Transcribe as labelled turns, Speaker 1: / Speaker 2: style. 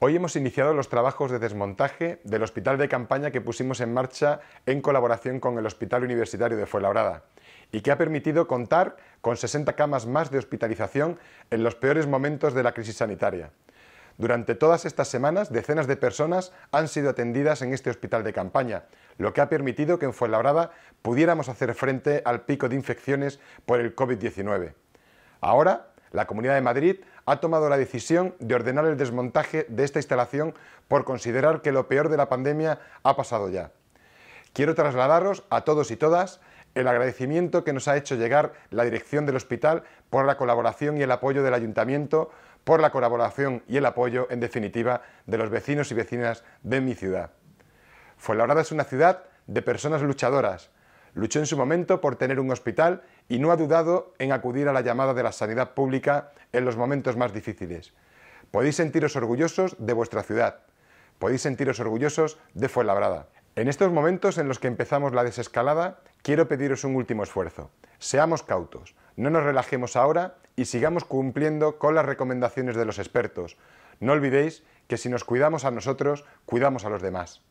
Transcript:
Speaker 1: Hoy hemos iniciado los trabajos de desmontaje del hospital de campaña que pusimos en marcha en colaboración con el Hospital Universitario de Fuenlabrada y que ha permitido contar con 60 camas más de hospitalización en los peores momentos de la crisis sanitaria. Durante todas estas semanas, decenas de personas han sido atendidas en este hospital de campaña, lo que ha permitido que en Fuenlabrada pudiéramos hacer frente al pico de infecciones por el COVID-19. Ahora, la Comunidad de Madrid ha tomado la decisión de ordenar el desmontaje de esta instalación por considerar que lo peor de la pandemia ha pasado ya. Quiero trasladaros a todos y todas el agradecimiento que nos ha hecho llegar la dirección del hospital por la colaboración y el apoyo del ayuntamiento, por la colaboración y el apoyo, en definitiva, de los vecinos y vecinas de mi ciudad. Fuenlabrada es una ciudad de personas luchadoras, Luchó en su momento por tener un hospital y no ha dudado en acudir a la llamada de la sanidad pública en los momentos más difíciles. Podéis sentiros orgullosos de vuestra ciudad. Podéis sentiros orgullosos de Fuenlabrada. En estos momentos en los que empezamos la desescalada, quiero pediros un último esfuerzo. Seamos cautos, no nos relajemos ahora y sigamos cumpliendo con las recomendaciones de los expertos. No olvidéis que si nos cuidamos a nosotros, cuidamos a los demás.